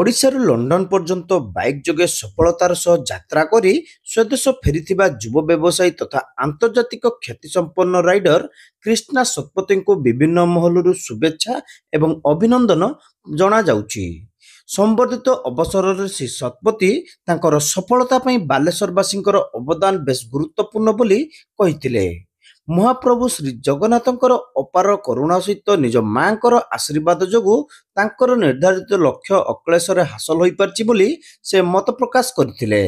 ଓଡ଼ିଶାରୁ ଲଣ୍ଡନ ପର୍ଯ୍ୟନ୍ତ ବାଇକ୍ ଯୋଗେ ସଫଳତାର ସହ ଯାତ୍ରା କରି ସ୍ୱଦେଶ ଫେରିଥିବା ଯୁବ ବ୍ୟବସାୟୀ ତଥା ଆନ୍ତର୍ଜାତିକ ଖ୍ୟାତିସମ୍ପନ୍ନ ରାଇଡର କ୍ରିଷ୍ଣା ଶତପଥୀଙ୍କୁ ବିଭିନ୍ନ ମହଲରୁ ଶୁଭେଚ୍ଛା ଏବଂ ଅଭିନନ୍ଦନ ଜଣାଯାଉଛି ସମ୍ବର୍ଦ୍ଧିତ ଅବସରରେ ଶ୍ରୀ ଶତପଥୀ ତାଙ୍କର ସଫଳତା ପାଇଁ ବାଲେଶ୍ୱରବାସୀଙ୍କର ଅବଦାନ ବେଶ ଗୁରୁତ୍ୱପୂର୍ଣ୍ଣ ବୋଲି କହିଥିଲେ ମହାପ୍ରଭୁ ଶ୍ରୀ ଜଗନ୍ନାଥଙ୍କର ଅପାର କରୁଣା ସହିତ ନିଜ ମାଙ୍କର ଆଶୀର୍ବାଦ ଯୋଗୁଁ ତାଙ୍କର ନିର୍ଦ୍ଧାରିତ ଲକ୍ଷ୍ୟ ଅକ୍ଳେଶରେ ହାସଲ ହୋଇପାରିଛି ବୋଲି ସେ ମତ ପ୍ରକାଶ କରିଥିଲେ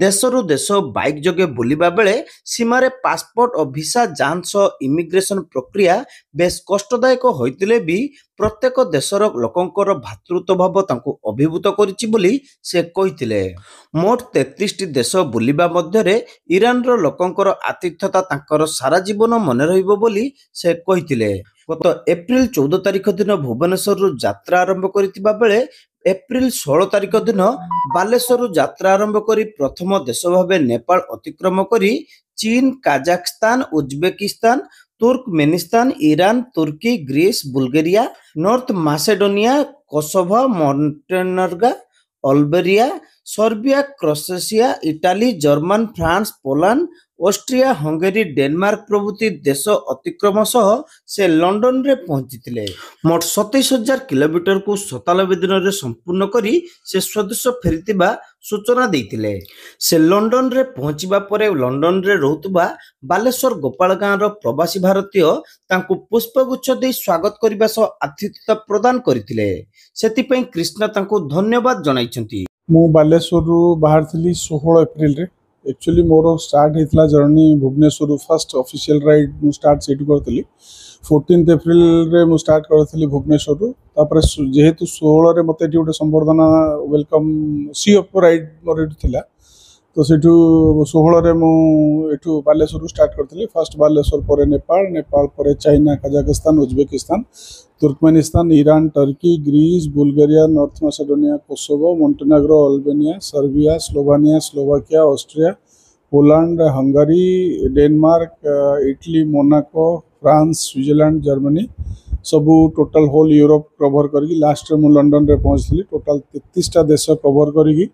ଦେଶରୁ ଦେଶ ବାଇକ୍ ଯୋଗେ ବୁଲିବା ବେଳେ ସୀମାରେ ପାସ୍ପୋର୍ଟ ଓ ଭିସା ଯାଞ୍ଚ ସହ ଇମିଗ୍ରେସନ ପ୍ରକ୍ରିୟା ବେଶ କଷ୍ଟଦାୟକ ହୋଇଥିଲେ ବି ପ୍ରତ୍ୟେକ ଦେଶର ଲୋକଙ୍କର ଭାତୃତ୍ୱ ଭାବ ତାଙ୍କୁ ଅଭିଭୂତ କରିଛି ବୋଲି ସେ କହିଥିଲେ ମୋଟ ତେତିଶଟି ଦେଶ ବୁଲିବା ମଧ୍ୟରେ ଇରାନର ଲୋକଙ୍କର ଆତିଥ୍ୟତା ତାଙ୍କର ସାରା ଜୀବନ ମନେ ରହିବ ବୋଲି ସେ କହିଥିଲେ ଗତ ଏପ୍ରିଲ ଚଉଦ ତାରିଖ ଦିନ ଭୁବନେଶ୍ୱରରୁ ଯାତ୍ରା ଆରମ୍ଭ କରିଥିବା ବେଳେ ଏପ୍ରିଲ ଷୋହଳ ତାରିଖ ଦିନ ବାଲେଶ୍ୱରରୁ ଯାତ୍ରା ଆରମ୍ଭ କରି ପ୍ରଥମ ଦେଶ ଭାବେ ନେପାଳ ଅତିକ୍ରମ କରି ଚୀନ Kazakhstan Uzbekistan Turkmenistan Iran Turkey Greece Bulgaria North Macedonia Kosovo Montenegro Albania Serbia Croatia Italy German France Poland Austria Hungary Denmark ପ୍ରଭୃତି ଦେଶ ଅତିକ୍ରମ ସହ ସେ ଲଣ୍ଡନରେ ପହଞ୍ଚିଥିଲେ ମୋଟ ସତେଇଶ ହଜାର କିଲୋମିଟରକୁ ସତାନବେ ଦିନରେ ସମ୍ପୂର୍ଣ୍ଣ କରି ସେ ସ୍ୱଦେଶ ଫେରିଥିବା ସୂଚନା ଦେଇଥିଲେ ସେ ଲଣ୍ଡନରେ ପହଞ୍ଚିବା ପରେ ଲଣ୍ଡନରେ ରହୁଥିବା ବାଲେଶ୍ୱର ଗୋପାଳ ଗାଁର ପ୍ରବାସୀ ଭାରତୀୟ ତାଙ୍କୁ ପୁଷ୍ପଗୁଚ୍ଛ ଦେଇ ସ୍ୱାଗତ କରିବା ସହ ଆତିଥ୍ୟତା ପ୍ରଦାନ କରିଥିଲେ ସେଥିପାଇଁ କ୍ରିଷ୍ଣା ତାଙ୍କୁ ଧନ୍ୟବାଦ ଜଣାଇଛନ୍ତି ମୁଁ ବାଲେଶ୍ୱରରୁ ବାହାରିଥିଲି ଷୋହଳ ଏପ୍ରିଲରେ एक्चुअली मोर स्टार्ट होता journey Bhubaneswar first official ride मुझे स्टार्ट से करी फोर्टीन एप्रिले स्टार्ट करी भुवनेश्वर तापर जेहेतु षोह मत गोटे संवर्धना वेलकम सी अफ रईड मोर ये तो सीठ षोह मुझु बालेश्वर स्टार्ट करी फास्ट बालेश्वर पर नेपाल नेपाल पर China Kazakhstan Uzbekistan Turkmenistan Iran Turkey Greece Bulgaria North Macedonia Kosovo Montenegro Albania Serbia Slovenia Slovakia Austria Poland Hungary Denmark Italy Monaco France Switzerland Germany सब टोटल होल यूरोप कभर कर last में London में पहुँची total तेतीसटा देश cover करी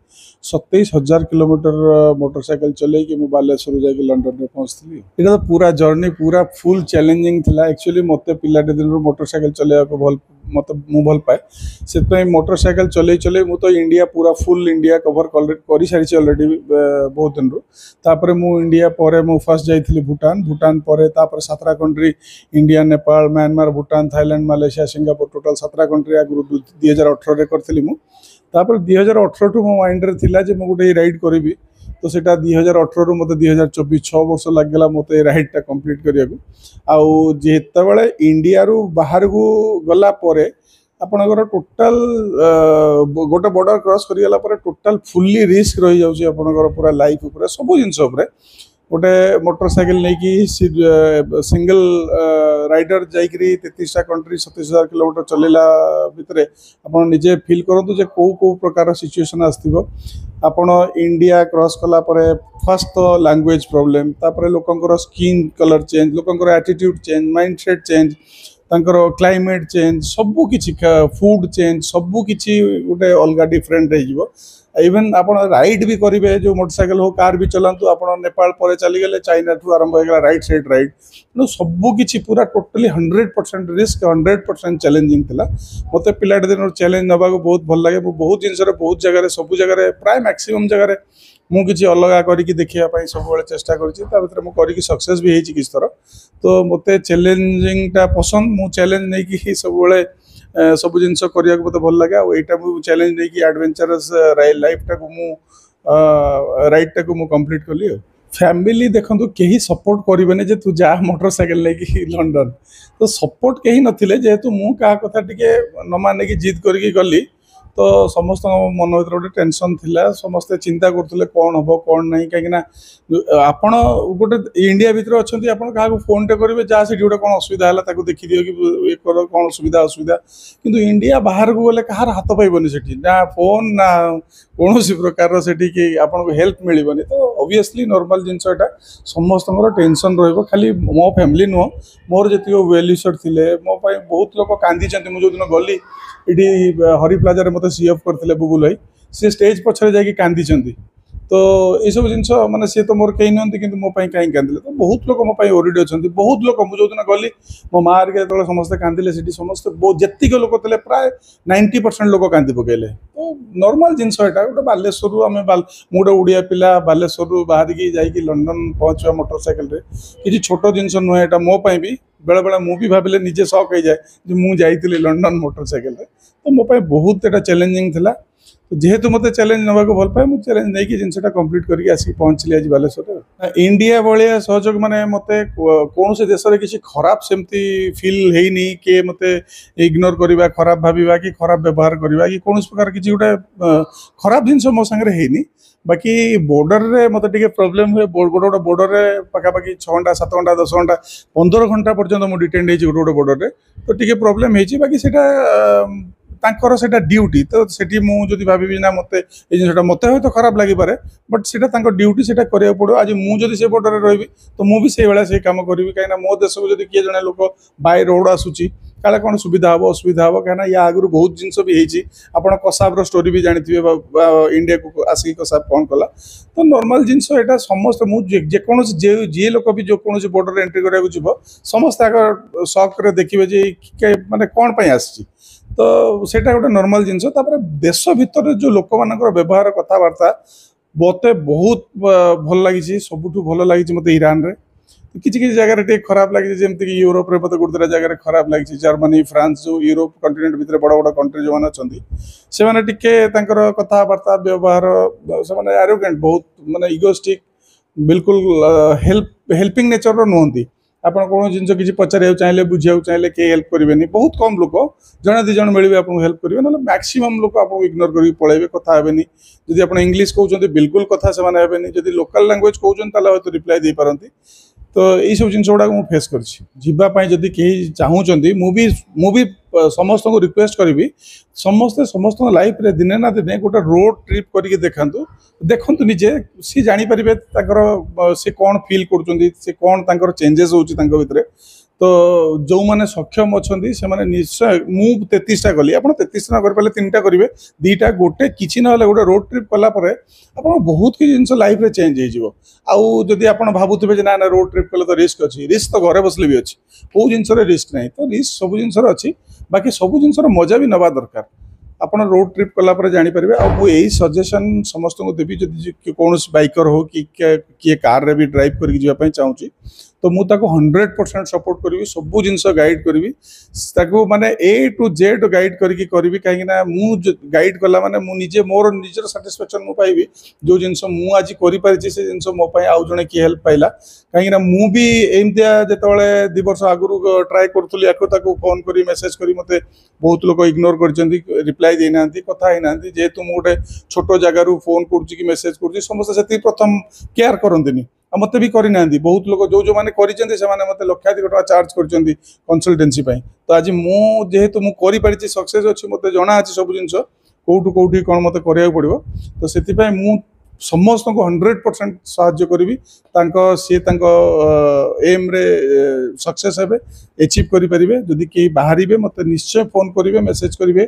सतैश हजार kilometre motorcycle चले कि जा लंडन में पहुँची यहाँ तो पूरा जर्नी पूरा फुल चैलेंजिंग थी एक्चुअली मत पिलाटे दिन मोटरसाइकिल चलवाक भल ମତେ ମୁଁ ଭଲ ପାଏ ସେଥିପାଇଁ ମୋଟରସାଇକେଲ ଚଲେଇ ଚଲେଇ ମୁଁ ତ ଇଣ୍ଡିଆ ପୁରା ଫୁଲ୍ ଇଣ୍ଡିଆ କଭର୍ କରିସାରିଛି ଅଲରେଡ଼ି ବହୁତ ଦିନରୁ ତାପରେ ମୁଁ ଇଣ୍ଡିଆ ପରେ ମୁଁ ଫାର୍ଷ୍ଟ ଯାଇଥିଲି ଭୁଟାନ ଭୁଟାନ ପରେ ତାପରେ ସାତଟା country India Nepal Myanmar Bhutan Thailand Malaysia Singapore total ସାତଟା କଣ୍ଟ୍ରି ଆଗରୁ ଦୁଇ ହଜାର ଅଠରରେ କରିଥିଲି ମୁଁ ତାପରେ ଦୁଇ ହଜାର ଅଠରଠୁ ମୋ ମାଇଣ୍ଡରେ ଥିଲା ଯେ ମୁଁ ଗୋଟେ ରାଇଡ୍ କରିବି তো ସେଇଟା ଦୁଇ ହଜାର ଅଠରରୁ ମୋତେ ଦୁଇ ହଜାର ଚବିଶ ଛଅ ବର୍ଷ ଲାଗିଲା ମୋତେ ରାଇଡ଼୍ଟା କମ୍ପ୍ଲିଟ୍ କରିବାକୁ ଆଉ ଯେତେବେଳେ ଇଣ୍ଡିଆରୁ ବାହାରକୁ ଗଲା ପରେ ଆପଣଙ୍କର ଟୋଟାଲ ଗୋଟେ ବର୍ଡର କ୍ରସ୍ କରିଗଲା ପରେ ଟୋଟାଲ ଫୁଲି ରିସ୍କ ରହିଯାଉଛି ଆପଣଙ୍କର ପୁରା ଲାଇଫ୍ ଉପରେ ସବୁ ଜିନିଷ ଉପରେ ଗୋଟେ ମୋଟରସାଇକେଲ ନେଇକି ସିଙ୍ଗଲ ରାଇଡର ଯାଇକିରି ତେତିଶଟା କଣ୍ଟ୍ରି ସତେଇଶ ହଜାର କିଲୋମିଟର ଚଲେଇଲା ଭିତରେ ଆପଣ ନିଜେ ଫିଲ୍ କରନ୍ତୁ ଯେ କେଉଁ କେଉଁ ପ୍ରକାର ସିଚୁଏସନ୍ ଆସିଥିବ ଆପଣ ଇଣ୍ଡିଆ କ୍ରସ୍ କଲା ପରେ ଫାର୍ଷ୍ଟ ତ ଲାଙ୍ଗୁଏଜ୍ ପ୍ରୋବ୍ଲେମ୍ ତାପରେ ଲୋକଙ୍କର ସ୍କିନ୍ କଲର୍ ଚେଞ୍ଜ ଲୋକଙ୍କର ଆଟିଟ୍ୟୁଡ଼ ଚେଞ୍ଜ ମାଇଣ୍ଡ ଚେଞ୍ଜ ତାଙ୍କର କ୍ଲାଇମେଟ୍ ଚେଞ୍ଜ ସବୁ କିଛି ଫୁଡ଼୍ ଚେଞ୍ଜ ସବୁ କିଛି ଗୋଟେ ଅଲଗା ଡିଫରେଣ୍ଟ ହେଇଯିବ ଇଭେନ୍ ଆପଣ ରାଇଡ୍ ବି କରିବେ ଯେଉଁ ମୋଟରସାଇକେଲ ହଉ କାର୍ ବି ଚଲାନ୍ତୁ ଆପଣ ନେପାଳ ପରେ ଚାଲିଗଲେ ଚାଇନାଠୁ ଆରମ୍ଭ ହେଇଗଲା ରାଇଟ୍ ସାଇଡ୍ ରାଇଟ୍ ତେଣୁ ସବୁ କିଛି ପୁରା totally hundred percent risk hundred percent challenging ଥିଲା ମୋତେ ପିଲାଟି ଦିନରୁ ଚ୍ୟାଲେଞ୍ଜ ନେବାକୁ ବହୁତ ଭଲ ଲାଗେ ମୁଁ ବହୁତ ଜିନିଷରେ ବହୁତ ଜାଗାରେ ସବୁ ଜାଗାରେ ପ୍ରାୟ ମ୍ୟାକ୍ସିମମ୍ ଜାଗାରେ ମୁଁ କିଛି ଅଲଗା କରିକି ଦେଖିବା ପାଇଁ ସବୁବେଳେ ଚେଷ୍ଟା କରିଛି ତା ଭିତରେ ମୁଁ କରିକି ସକ୍ସେସ୍ ବି ହେଇଛି କିଛି ଥର ତ ମୋତେ ଚ୍ୟାଲେଞ୍ଜିଂଟା ପସନ୍ଦ ମୁଁ ଚ୍ୟାଲେଞ୍ଜ ନେଇକି ସବୁବେଳେ ସବୁ ଜିନିଷ କରିବାକୁ ମୋତେ ଭଲ ଲାଗେ ଆଉ ଏଇଟା ମୁଁ ଚ୍ୟାଲେଞ୍ଜ ନେଇକି ଆଡ଼ଭେଞ୍ଚରସ୍ ଲାଇଫ୍ଟାକୁ ମୁଁ ରାଇଡ଼୍ଟାକୁ ମୁଁ କମ୍ପ୍ଲିଟ୍ କଲି ଆଉ ଫ୍ୟାମିଲି ଦେଖନ୍ତୁ କେହି ସପୋର୍ଟ କରିବେନି ଯେ ତୁ ଯା ମୋଟରସାଇକେଲ ନେଇକି ଲଣ୍ଡନ ତ ସପୋର୍ଟ କେହି ନଥିଲେ ଯେହେତୁ ମୁଁ କାହା କଥା ଟିକେ ନ ମାନିକି ଜିଦ୍ କରିକି ଗଲି ତ ସମସ୍ତଙ୍କ ମନ ଭିତରେ ଗୋଟେ ଟେନସନ୍ ଥିଲା ସମସ୍ତେ ଚିନ୍ତା କରୁଥିଲେ କ'ଣ ହେବ କ'ଣ ନାହିଁ କାହିଁକିନା ଆପଣ ଗୋଟେ ଇଣ୍ଡିଆ ଭିତରେ ଅଛନ୍ତି ଆପଣ କାହାକୁ ଫୋନ୍ଟେ କରିବେ ଯାହା ସେଠି ଗୋଟେ କ'ଣ ଅସୁବିଧା ହେଲା ତାକୁ ଦେଖିଦିଅ କି ଇଏ କର କ'ଣ ସୁବିଧା ଅସୁବିଧା କିନ୍ତୁ ଇଣ୍ଡିଆ ବାହାରକୁ ଗଲେ କାହାର ହାତ ପାଇବନି ସେଠି ନା ଫୋନ୍ ନା କୌଣସି ପ୍ରକାରର ସେଠି କି ଆପଣଙ୍କୁ ହେଲ୍ପ ମିଳିବନି ତ ଅବଭିୟସଲି ନର୍ମାଲ ଜିନିଷ ଏଇଟା ସମସ୍ତଙ୍କର ଟେନସନ୍ ରହିବ ଖାଲି ମୋ ଫ୍ୟାମିଲି ନୁହଁ ମୋର ଯେତିକି ୱେଲ୍ ଥିଲେ ମୋ ପାଇଁ ବହୁତ ଲୋକ କାନ୍ଦିଛନ୍ତି ମୁଁ ଯେଉଁଦିନ ଗଲି ଏଠି ହରି ପ୍ଲାଜାରେ ମୋତେ ସି ଏଫ୍ କରିଥିଲେ ବୁବୁଲ ଭାଇ ସେ ଷ୍ଟେଜ୍ ପଛରେ ଯାଇକି କାନ୍ଦିଛନ୍ତି तो ये सब जिन मैंने सी तो मोर कहीं ना कि मोप कहीं कादे तो बहुत लोग मोपाई ओरिड अच्छा बहुत लोग मुझे जोदिन गली मो मार जो समस्ते कांदे से समस्त जितक लोक थे प्राय नाइंटी परसेंट लोक कांदि पकड़े तो नर्माल जिनसा गोटे बालेश्वर आम मुझे ओडिया पिला बालेश्वर बाहर की जाकि लंडन पहुँचवा मोटरसाइकेल किसी छोट जिन नुह मोपाई भी बेले बेले मुझे भाविले निजे सक जाए मुझे लंडन मोटर सैकेल तो मोप बहुत चैलेंजिंग যেহেতু মতো চ্যালেঞ্জ নেওয়া ভাল পায়ে মু চ্যালেঞ্জ নেই জিনিসটা কমপ্লিট করি আসি পৌঁছলি আজ বালেশ্বর ইন্ডিয়া ভাইয়া সহযোগ মানে মতো কৌশি দেশের কিছু খারাপ সেমতি ফিল হয়নি কে মতো ইগনোর করা খারাপ ভাবিবা কি খারাপ ব্যবহার করা কি কৌশি প্রকার কিছু গোটে খারাপ জিনিস মো সাংরে হয়নি বাকি বর্ডরে মতো টিকি প্রোবলেম হুয়ে বড় বড় বর্ডরে পাখাপাখি ছ ঘন্টা সাত ঘন্টা দশ ঘন্টা পনেরো ঘন্টা পর্যন্ত মু ডিটেন্ড হয়েছি গোটে গোটে বর্ডরে তো টিকি প্রোবলেম হয়েছি বাকি সেটা ତାଙ୍କର ସେଇଟା ଡ୍ୟୁଟି ତ ସେଠି ମୁଁ ଯଦି ଭାବିବି ନା ମୋତେ ଏଇ ଜିନିଷଟା ମୋତେ ହୁଏତ ଖରାପ ଲାଗିପାରେ ବଟ୍ ସେଇଟା ତାଙ୍କ ଡ୍ୟୁଟି ସେଇଟା କରିବାକୁ ପଡ଼ିବ ଆଜି ମୁଁ ଯଦି ସେ ପଟରେ ରହିବି ତ ମୁଁ ବି ସେଇଭଳିଆ ସେଇ କାମ କରିବି କାହିଁକିନା ମୋ ଦେଶକୁ ଯଦି କିଏ ଜଣେ ଲୋକ ବାଇ ରୋଡ଼ ଆସୁଛି କାଳେ କ'ଣ ସୁବିଧା ହେବ ଅସୁବିଧା ହେବ କାହିଁକିନା ୟା ଆଗରୁ ବହୁତ ଜିନିଷ ବି ହେଇଛି ଆପଣ କସାବର ଷ୍ଟୋରି ବି ଜାଣିଥିବେ ଇଣ୍ଡିଆକୁ ଆସିକି କସାବ କ'ଣ କଲା ତ ନର୍ମାଲ ଜିନିଷ ଏଇଟା ସମସ୍ତେ ମୁଁ ଯେକୌଣସି ଯିଏ ଲୋକ ବି ଯେକୌଣସି ବୋର୍ଡରରେ ଏଣ୍ଟ୍ରି କରିବାକୁ ଯିବ ସମସ୍ତେ ଆଗ ସକରେ ଦେଖିବେ ଯେ ମାନେ କ'ଣ ପାଇଁ ଆସିଛି तो सेटा गोटे नर्माल जिनस देश भितर जो लोक मानवर कथबार्ता मत बहुत भल लगी सब भल लगी मत ईरान किसी किसी जगह खराब लगे जमीक यूरोप मत गोटे जगह खराब लगी जर्मानी फ्रांस जो यूरोप कंटिनेंट भितर बड़ बड़ कंट्री जो मैंने अच्छा से मैंने कथबार्ता व्यवहार से मैंने आरोग बहुत मानते इगोस्टिक बिलकुल हेल्प हेल्पिंग नेचर नुहंती ଆପଣ କୌଣସି ଜିନିଷ କିଛି ପଚାରିବାକୁ ଚାହିଁଲେ ବୁଝିବାକୁ ଚାହିଁଲେ କେହି ହେଲ୍ପ କରିବେନି ବହୁତ କମ୍ ଲୋକ ଜଣେ ଦୁଇ ଜଣ ମିଳିବେ ଆପଣଙ୍କୁ ହେଲ୍ପ କରିବେ ନହେଲେ ମ୍ୟାକ୍ସିମମ୍ ଲୋକ ଆପଣଙ୍କୁ ଇଗ୍ନୋର କରିକି ପଳାଇବେ କଥା ହେବେନି ଯଦି ଆପଣ ଇଂଲିଶ କହୁଛନ୍ତି ବିଲକୁଲ କଥା ସେମାନେ ହେବେନି ଯଦି ଲୋକାଲ ଲାଙ୍ଗୁଏଜ କହୁଛନ୍ତି ତାହେଲେ ହୟতো ରିପ୍ଲାଏ ଦେଇପାରନ୍ତି ତ ଏଇସବୁ ଜିନିଷ ଗୁଡ଼ାକ ମୁଁ ଫେସ୍ କରିଛି ଯିବା ପାଇଁ ଯଦି କେହି ଚାହୁଁଛନ୍ତି ମୁଁ ବି ମୁଁ ବି ସମସ୍ତଙ୍କୁ ରିକ୍ୱେଷ୍ଟ କରିବି ସମସ୍ତେ ସମସ୍ତଙ୍କ ଲାଇଫ୍ରେ ଦିନେ ନା ଦିନେ ଗୋଟେ ରୋଡ଼ ଟ୍ରିପ୍ କରିକି ଦେଖାନ୍ତୁ ଦେଖନ୍ତୁ ନିଜେ ସିଏ ଜାଣିପାରିବେ ତାଙ୍କର ସେ କ'ଣ ଫିଲ୍ କରୁଛନ୍ତି ସେ କ'ଣ ତାଙ୍କର ଚେଞ୍ଜେସ୍ ହେଉଛି ତାଙ୍କ ଭିତରେ তো ଯେଉଁମାନେ ସକ୍ଷମ ଅଛନ୍ତି ସେମାନେ ନିଶ୍ଚୟ ମୁଁ ତେତିଶଟା କଲି ଆପଣ ତେତିଶଟା ନ କରିପାରିଲେ ତିନିଟା କରିବେ ଦୁଇଟା ଗୋଟେ କିଛି ନହେଲେ ଗୋଟେ ରୋଡ଼ ଟ୍ରିପ୍ କଲା ପରେ ଆପଣ ବହୁତ କିଛି ଜିନିଷ ଲାଇଫ୍ରେ ଚେଞ୍ଜ ହେଇଯିବ ଆଉ ଯଦି ଆପଣ ଭାବୁଥିବେ ଯେ ନା ନା ରୋଡ଼ ଟ୍ରିପ୍ କଲେ ତ ରିସ୍କ ଅଛି ରିସ୍କ ତ ଘରେ ବସିଲେ ବି ଅଛି କେଉଁ ଜିନିଷରେ ରିସ୍କ ନାହିଁ ତ ରିସ୍କ ସବୁ ଜିନିଷର ଅଛି ବାକି ସବୁ ଜିନିଷର ମଜା ବି ନେବା ଦରକାର ଆପଣ ରୋଡ଼ ଟ୍ରିପ୍ କଲା ପରେ ଜାଣିପାରିବେ ଆଉ ମୁଁ ଏଇ ସଜେସନ୍ ସମସ୍ତଙ୍କୁ ଦେବି ଯଦି କୌଣସି ବାଇକର ହଉ କି କିଏ କାର୍ରେ ବି ଡ୍ରାଇଭ୍ କରିକି ଯିବା ପାଇଁ ଚାହୁଁଛି तो मुझे हंड्रेड परसेंट सपोर्ट करी सब जिन गाइड करी मानते ए टू जेड गाइड करी कहीं गाइड कला मानते निजे मोर निजर साटिसफेक्शन मुझे जो जिन आज कर जिन मो आउ जो किए हेल्प पाइला कहीं मुँह भी एमतिया जिते दी वर्ष आगु ट्राए करी फोन कर मेसेज कर मत बहुत लोग इग्नोर कर रिप्लाई देना कथना जेहेतु मुझे छोट जगार फोन कर मेसेज कर समस्त से प्रथम केयार करते ଆଉ ମୋତେ ବି କରିନାହାନ୍ତି ବହୁତ ଲୋକ ଯେଉଁ ଯେଉଁମାନେ କରିଛନ୍ତି ସେମାନେ ମୋତେ ଲକ୍ଷାଧିକ ଟଙ୍କା ଚାର୍ଜ କରିଛନ୍ତି କନସଲଟେନ୍ସି ପାଇଁ ତ ଆଜି ମୁଁ ଯେହେତୁ ମୁଁ କରିପାରିଛି ସକ୍ସେସ୍ ଅଛି ମୋତେ ଜଣା ଅଛି ସବୁ ଜିନିଷ କେଉଁଠୁ କେଉଁଠି କ'ଣ ମୋତେ କରିବାକୁ ପଡ଼ିବ ତ ସେଥିପାଇଁ ମୁଁ ସମସ୍ତଙ୍କୁ ହଣ୍ଡ୍ରେଡ଼୍ ପରସେଣ୍ଟ ସାହାଯ୍ୟ କରିବି ତାଙ୍କ ସିଏ ତାଙ୍କ ଏମ୍ରେ ସକ୍ସେସ୍ ହେବେ ଏଚିଭ୍ କରିପାରିବେ ଯଦି କେହି ବାହାରିବେ ମୋତେ ନିଶ୍ଚୟ ଫୋନ୍ କରିବେ ମେସେଜ୍ କରିବେ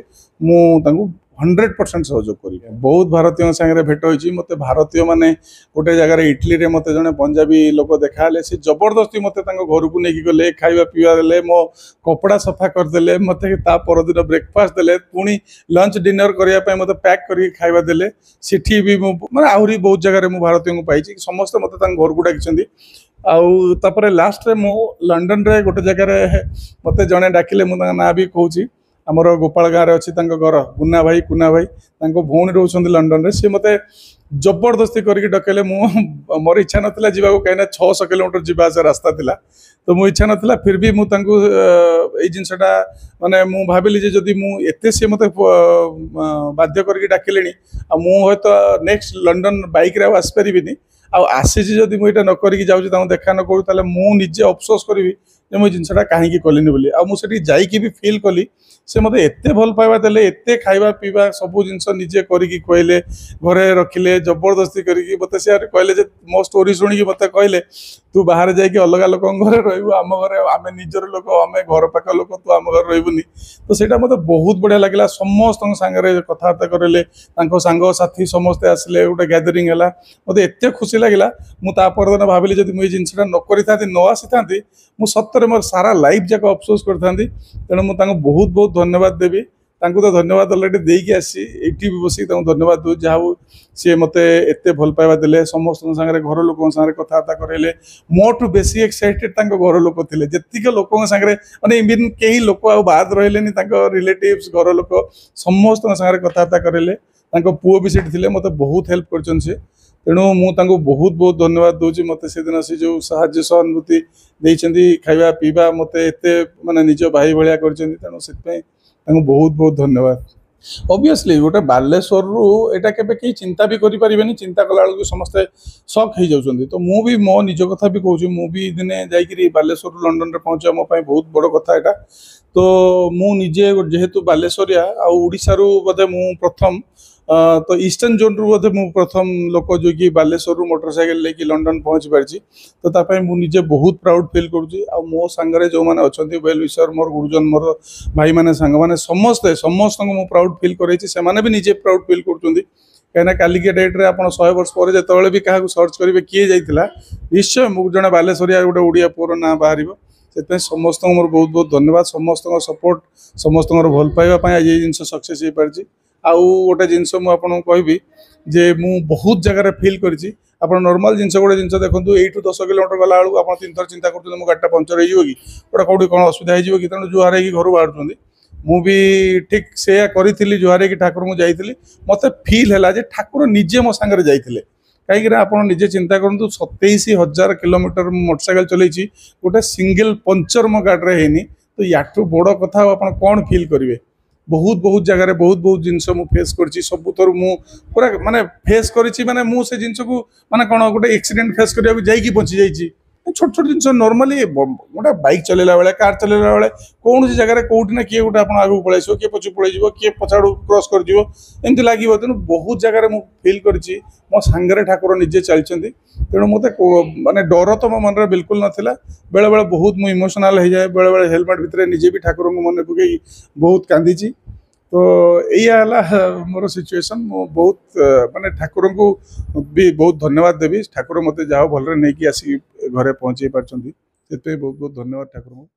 ମୁଁ ତାଙ୍କୁ हंड्रेड परसेंट सहयोग कर बहुत भारतीय सागर भेट होती मत भारतीय मैंने गोटे जगार इटली में मत जो पंजाबी लोक देखा से जबरदस्ती मत घर को लेकिन गले खावा पीवा दे मो कपड़ा सफा करदे मत पर ब्रेकफास्ट दे पुणी लंच डिनर करने मत पैक कर खावा देठी भी मैं आहरी बहुत जगह मुझे भारतीय पाई समस्त मत घर को डाकि आउ लास्ट में मो लंडन रे गोटे जगह मत जड़े डाकिले मुझे ना भी कहूँ ଆମର ଗୋପାଳ ଗାଁରେ ଅଛି ତାଙ୍କ ଘର ଗୁନା ଭାଇ କୁନା ଭାଇ ତାଙ୍କ ଭଉଣୀ ରହୁଛନ୍ତି ଲଣ୍ଡନରେ ସିଏ ମୋତେ ଜବରଦସ୍ତି କରିକି ଡକେଇଲେ ମୁଁ ମୋର ଇଚ୍ଛା ନଥିଲା ଯିବାକୁ କାହିଁକିନା ଛଅଶହ କିଲୋମିଟର ଯିବା ଆସିବା ରାସ୍ତା ଥିଲା ତ ମୁଁ ଇଚ୍ଛା ନଥିଲା ଫିର୍ ବି ମୁଁ ତାଙ୍କୁ ଏଇ ଜିନିଷଟା ମାନେ ମୁଁ ଭାବିଲି ଯେ ଯଦି ମୁଁ ଏତେ ସିଏ ମୋତେ ବାଧ୍ୟ କରିକି ଡାକିଲେଣି ଆଉ ମୁଁ ହୁଏତ ନେକ୍ସଟ ଲଣ୍ଡନ ବାଇକ୍ରେ ଆଉ ଆସିପାରିବିନି ଆଉ ଆସିଛି ଯଦି ମୁଁ ଏଇଟା ନ କରିକି ଯାଉଛି ତାଙ୍କୁ ଦେଖା ନ କରୁ ତାହେଲେ ମୁଁ ନିଜେ ଅଫସୋସ କରିବି ଯେ ମୁଁ ଜିନିଷଟା କାହିଁକି କଲିନି ବୋଲି ଆଉ ମୁଁ ସେଠି ଯାଇକି ବି ଫିଲ୍ କଲି ସେ ମୋତେ ଏତେ ଭଲ ପାଇବା ଦେଲେ ଏତେ ଖାଇବା ପିଇବା ସବୁ ଜିନିଷ ନିଜେ କରିକି କହିଲେ ଘରେ ରଖିଲେ ଜବରଦସ୍ତି କରିକି ମୋତେ ସେ କହିଲେ ଯେ ମୋ ଷ୍ଟୋରି ଶୁଣିକି ମୋତେ କହିଲେ ତୁ ବାହାରେ ଯାଇକି ଅଲଗା ଲୋକଙ୍କ ଘରେ ରହିବୁ ଆମ ଘରେ ଆମେ ନିଜର ଲୋକ ଆମେ ଘର ପାଖ ଲୋକ ତୁ ଆମ ଘରେ ରହିବୁନି ତ ସେଇଟା ମୋତେ ବହୁତ ବଢ଼ିଆ ଲାଗିଲା ସମସ୍ତଙ୍କ ସାଙ୍ଗରେ କଥାବାର୍ତ୍ତା କରିଲେ ତାଙ୍କ ସାଙ୍ଗସାଥି ସମସ୍ତେ ଆସିଲେ ଗୋଟେ ଗ୍ୟାଦରିଂ ହେଲା ମୋତେ ଏତେ ଖୁସି ଲାଗିଲା ମୁଁ ତା ପରଦିନ ଭାବିଲି ଯଦି ମୁଁ ଏଇ ଜିନିଷଟା ନ କରିଥାନ୍ତି ନ ଆସିଥାନ୍ତି ମୁଁ ସତ ସତରେ ମୋର ସାରା ଲାଇଫ୍ ଯାକ ଅଫସୋସ କରିଥାନ୍ତି ତେଣୁ ମୁଁ ତାଙ୍କୁ ବହୁତ ବହୁତ ଧନ୍ୟବାଦ ଦେବି ତାଙ୍କୁ ତ ଧନ୍ୟବାଦ ଅଲରେଡ଼ି ଦେଇକି ଆସିଛି ଏଇଠି ବି ବସିକି ତାଙ୍କୁ ଧନ୍ୟବାଦ ଦେଉଛି ଯାହା ହଉ ସିଏ ମୋତେ ଏତେ ଭଲ ପାଇବା ଦେଲେ ସମସ୍ତଙ୍କ ସାଙ୍ଗରେ ଘର ଲୋକଙ୍କ ସାଙ୍ଗରେ କଥାବାର୍ତ୍ତା କରାଇଲେ ମୋଠୁ ବେଶୀ ଏକ୍ସାଇଟେଡ୍ ତାଙ୍କ ଘର ଲୋକ ଥିଲେ ଯେତିକ ଲୋକଙ୍କ ସାଙ୍ଗରେ ମାନେ ଇଭିନ୍ କେହି ଲୋକ ଆଉ ବାଦ ରହିଲେନି ତାଙ୍କ ରିଲେଟିଭ୍ସ ଘର ଲୋକ ସମସ୍ତଙ୍କ ସାଙ୍ଗରେ କଥାବାର୍ତ୍ତା କରାଇଲେ ତାଙ୍କ ପୁଅ ବି ସେଠି ଥିଲେ ମୋତେ ବହୁତ ହେଲ୍ପ କରିଛନ୍ତି ସିଏ ତେଣୁ ମୁଁ ତାଙ୍କୁ ବହୁତ ବହୁତ ଧନ୍ୟବାଦ ଦେଉଛି ମୋତେ ସେଦିନ ସେ ଯେଉଁ ସାହାଯ୍ୟ ସହାନୁଭୂତି ଦେଇଛନ୍ତି ଖାଇବା ପିଇବା ମୋତେ ଏତେ ମାନେ ନିଜ ଭାଇ ଭଳିଆ କରିଛନ୍ତି ତେଣୁ ସେଥିପାଇଁ ତାଙ୍କୁ ବହୁତ ବହୁତ ଧନ୍ୟବାଦ ଅବଭିୟସଲି ଗୋଟେ ବାଲେଶ୍ୱରରୁ ଏଇଟା କେବେ କେହି ଚିନ୍ତା ବି କରିପାରିବେନି ଚିନ୍ତା କଲାବେଳକୁ ସମସ୍ତେ ସକ୍ ହେଇଯାଉଛନ୍ତି ତ ମୁଁ ବି ମୋ ନିଜ କଥା ବି କହୁଛି ମୁଁ ବି ଦିନେ ଯାଇକିରି ବାଲେଶ୍ୱରରୁ ଲଣ୍ଡନରେ ପହଞ୍ଚିବା ମୋ ପାଇଁ ବହୁତ ବଡ଼ କଥା ଏଇଟା ତ ମୁଁ ନିଜେ ଯେହେତୁ ବାଲେଶ୍ୱରିଆ ଆଉ ଓଡ଼ିଶାରୁ ବୋଧେ ମୁଁ ପ୍ରଥମ ତ ଇଷ୍ଟର୍ଣ୍ଣ ଜୋନ୍ରୁ ବୋଧେ ମୁଁ ପ୍ରଥମ ଲୋକ ଯିଏକି ବାଲେଶ୍ୱରରୁ ମୋଟରସାଇକେଲ ନେଇକି ଲଣ୍ଡନ ପହଞ୍ଚି ପାରିଛି ତ ତା ପାଇଁ ମୁଁ ନିଜେ ବହୁତ ପ୍ରାଉଡ଼ ଫିଲ୍ କରୁଛି ଆଉ ମୋ ସାଙ୍ଗରେ ଯେଉଁମାନେ ଅଛନ୍ତି ୱେଲ୍ ୱିସର ମୋର ଗୁରୁଜନ ମୋର ଭାଇମାନେ ସାଙ୍ଗମାନେ ସମସ୍ତେ ସମସ୍ତଙ୍କୁ ମୁଁ ପ୍ରାଉଡ଼ ଫିଲ୍ କରାଇଛି ସେମାନେ ବି ନିଜେ ପ୍ରାଉଡ଼ ଫିଲ୍ କରୁଛନ୍ତି କାହିଁକିନା କାଲିକି ଡେଟ୍ରେ ଆପଣ ଶହେ ବର୍ଷ ପରେ ଯେତେବେଳେ ବି କାହାକୁ ସର୍ଚ୍ଚ କରିବେ କିଏ ଯାଇଥିଲା ନିଶ୍ଚୟ ମୁଁ ଜଣେ ବାଲେଶ୍ୱରିଆ ଗୋଟେ ଓଡ଼ିଆ ପୁଅର ନାଁ ବାହାରିବ ସେଥିପାଇଁ ସମସ୍ତଙ୍କୁ ମୋର ବହୁତ ବହୁତ ଧନ୍ୟବାଦ ସମସ୍ତଙ୍କ ସପୋର୍ଟ ସମସ୍ତଙ୍କର ଭଲ ପାଇବା ପାଇଁ ଆଜି ଏଇ ଜିନିଷ ସକ୍ସେସ୍ ହୋଇପାରିଛି ଆଉ ଗୋଟେ ଜିନିଷ ମୁଁ ଆପଣଙ୍କୁ କହିବି ଯେ ମୁଁ ବହୁତ ଜାଗାରେ ଫିଲ୍ କରିଛି ଆପଣ ନର୍ମାଲ ଜିନିଷ ଗୋଟେ ଜିନିଷ ଦେଖନ୍ତୁ ଏଇଠୁ ଦଶ କିଲୋମିଟର ଗଲାବେଳକୁ ଆପଣ ତିନିଥର ଚିନ୍ତା କରୁଛନ୍ତି ମୋ ଗାଡ଼ିଟା ପଙ୍କଚର ହେଇଯିବ କି ଗୋଟେ କେଉଁଠି କ'ଣ ଅସୁବିଧା ହେଇଯିବ କି ତେଣୁ ଜୁହାର ହେଇକି ଘରୁ ବାହାରୁଛନ୍ତି ମୁଁ ବି ଠିକ୍ ସେୟା କରିଥିଲି ଜୁହାର ହେଇକି ଠାକୁରଙ୍କୁ ଯାଇଥିଲି ମୋତେ ଫିଲ୍ ହେଲା ଯେ ଠାକୁର ନିଜେ ମୋ ସାଙ୍ଗରେ ଯାଇଥିଲେ କାହିଁକିନା ଆପଣ ନିଜେ ଚିନ୍ତା କରନ୍ତୁ ସତେଇଶ ହଜାର କିଲୋମିଟର ମୁଁ ମୋଟରସାଇକେଲ ଚଲେଇଛି ଗୋଟେ ସିଙ୍ଗିଲ୍ ପଙ୍କଚର ମୋ ଗାଡ଼ିରେ ହେଇନି ତ ୟାଠୁ ବଡ଼ କଥା ଆଉ ଆପଣ କ'ଣ ଫିଲ୍ କରିବେ ବହୁତ ବହୁତ ଜାଗାରେ ବହୁତ ବହୁତ ଜିନିଷ ମୁଁ ଫେସ୍ କରିଛି ସବୁଥର ମୁଁ ପୁରା ମାନେ ଫେସ୍ କରିଛି ମାନେ ମୁଁ ସେ ଜିନିଷକୁ ମାନେ କ'ଣ ଗୋଟେ ଏକ୍ସିଡେଣ୍ଟ ଫେସ୍ କରିବାକୁ ଯାଇକି ପହଞ୍ଚିଯାଇଛି ଛୋଟ ଛୋଟ ଜିନିଷ ନର୍ମାଲି ଗୋଟେ ବାଇକ୍ ଚଲେଇଲା ବେଳେ କାର୍ ଚଲେଇଲା ବେଳେ କୌଣସି ଜାଗାରେ କେଉଁଠି ନା କିଏ ଗୋଟେ ଆପଣ ଆଗକୁ ପଳେଇ ଆସିବ କିଏ ପଛକୁ ପଳେଇଯିବ କିଏ ପଛଆଡ଼ୁ କ୍ରସ୍ କରିଯିବ ଏମିତି ଲାଗିବ ତେଣୁ ବହୁତ ଜାଗାରେ ମୁଁ ଫିଲ୍ କରିଛି ମୋ ସାଙ୍ଗରେ ଠାକୁର ନିଜେ ଚାଲିଛନ୍ତି ତେଣୁ ମୋତେ ମାନେ ଡର ତ ମୋ ମନରେ ବିଲକୁଲ ନଥିଲା ବେଳେବେଳେ ବହୁତ ମୁଁ ଇମୋସନାଲ୍ ହେଇଯାଏ ବେଳେବେଳେ ହେଲମେଟ୍ ଭିତରେ ନିଜେ ବି ଠାକୁରଙ୍କୁ ମନେ ପକାଇ ବହୁତ କାନ୍ଦିଛି तो यह मोर सिचुएसन मु बहुत मानते ठाकुर को भी बहुत धन्यवाद देवी ठाकुर मत जाओ भल्कि आस घर पहुँचे पार्टी से बहुत बहुत धन्यवाद ठाकुर को